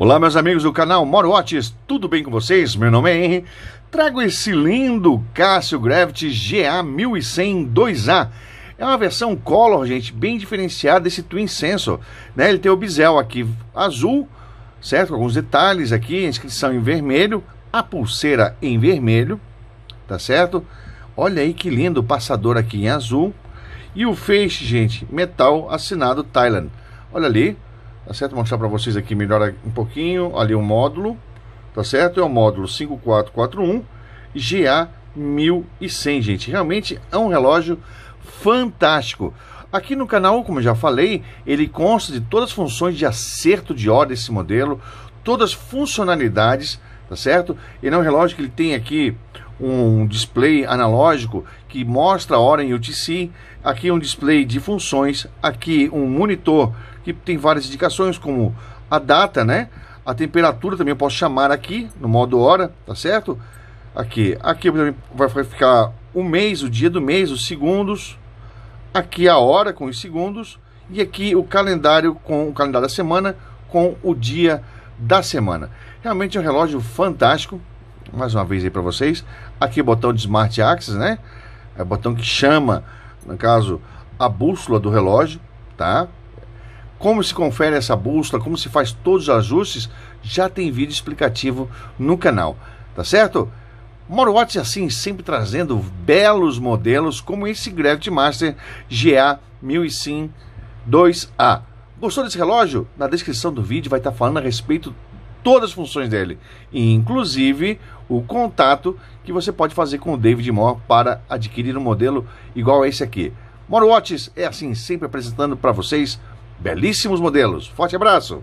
Olá, meus amigos do canal Moro Watches. tudo bem com vocês? Meu nome é Henry. Trago esse lindo Casio Gravity GA1100 2A. É uma versão Color, gente, bem diferenciada desse Twin Sensor. Né? Ele tem o bisel aqui azul, certo? Com alguns detalhes aqui, a inscrição em vermelho, a pulseira em vermelho, tá certo? Olha aí que lindo o passador aqui em azul. E o feixe, gente, metal assinado Thailand. Olha ali, Tá certo? Vou mostrar para vocês aqui melhor um pouquinho. Ali o módulo, tá certo? É o módulo 5441 GA 1100, gente. Realmente é um relógio fantástico. Aqui no canal, como já falei, ele consta de todas as funções de acerto de hora desse modelo, todas as funcionalidades, tá certo? Ele é um relógio que ele tem aqui um display analógico que mostra a hora em UTC, aqui um display de funções, aqui um monitor que tem várias indicações como a data, né? A temperatura também eu posso chamar aqui no modo hora, tá certo? Aqui, aqui vai ficar o mês, o dia do mês, os segundos, aqui a hora com os segundos e aqui o calendário com o calendário da semana com o dia da semana. Realmente é um relógio fantástico, mais uma vez aí para vocês. Aqui é o botão de Smart Access, né? É o botão que chama, no caso, a bússola do relógio, tá? Como se confere essa bússola, como se faz todos os ajustes, já tem vídeo explicativo no canal, tá certo? Moro Watch é assim, sempre trazendo belos modelos como esse Gravity Master GA 1100 2A. Gostou desse relógio? Na descrição do vídeo vai estar falando a respeito todas as funções dele, inclusive o contato que você pode fazer com o David Moore para adquirir um modelo igual a esse aqui. Moro Watches é assim, sempre apresentando para vocês belíssimos modelos. Forte abraço!